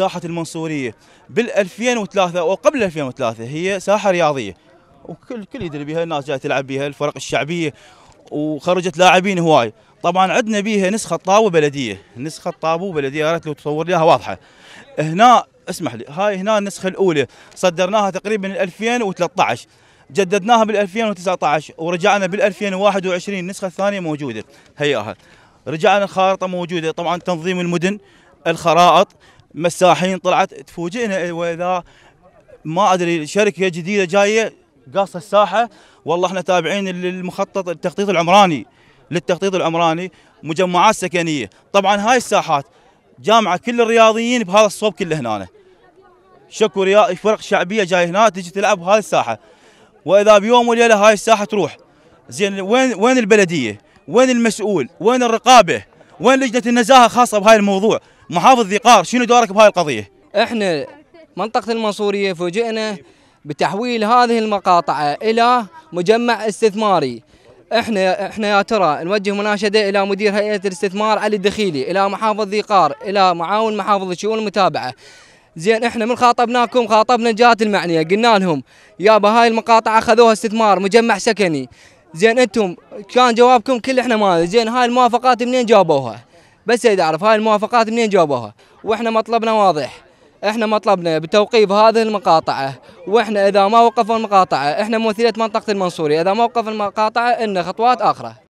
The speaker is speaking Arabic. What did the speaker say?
ساحة المنصورية بال 2003 أو قبل 2003 هي ساحة رياضية وكل كل يدري بها الناس جاي تلعب بها الفرق الشعبية وخرجت لاعبين هواي طبعا عندنا بيها نسخة طابو بلدية نسخة طابو بلدية يا ريت لو تصور لها واضحة هنا اسمح لي هاي هنا النسخة الأولى صدرناها تقريبا 2013 جددناها بال 2019 ورجعنا بال 2021 النسخة الثانية موجودة هياها رجعنا الخارطة موجودة طبعا تنظيم المدن الخرائط مساحين طلعت تفوجئنا واذا ما ادري شركه جديده جايه قاصه الساحه والله احنا تابعين للمخطط التخطيط العمراني للتخطيط العمراني مجمعات سكنيه طبعا هاي الساحات جامعه كل الرياضيين بهذا الصوب كله هنا شكو رياضي فرق شعبيه جاي هنا تجي تلعب بهاي الساحه واذا بيوم وليله هاي الساحه تروح زين وين وين البلديه؟ وين المسؤول؟ وين الرقابه؟ وين لجنه النزاهه خاصه بهاي الموضوع؟ محافظ ذي قار شنو دورك بهاي القضيه؟ احنا منطقه المنصوريه فوجئنا بتحويل هذه المقاطعه الى مجمع استثماري احنا احنا يا ترى نوجه مناشده الى مدير هيئه الاستثمار علي الدخيلي الى محافظ ذي قار الى معاون محافظ الشؤون المتابعه زين احنا من خاطبناكم خاطبنا الجهات المعنيه قلنا لهم يابا هاي المقاطعه خذوها استثمار مجمع سكني زين انتم كان جوابكم كل احنا ما زين هاي الموافقات منين جابوها بس يريد اعرف هاي الموافقات منين جابوها واحنا مطلبنا واضح احنا مطلبنا بتوقيف هذه المقاطعه واحنا اذا ما وقفوا المقاطعه احنا ممثليه منطقه المنصوري اذا ما وقف المقاطعه ان خطوات اخرى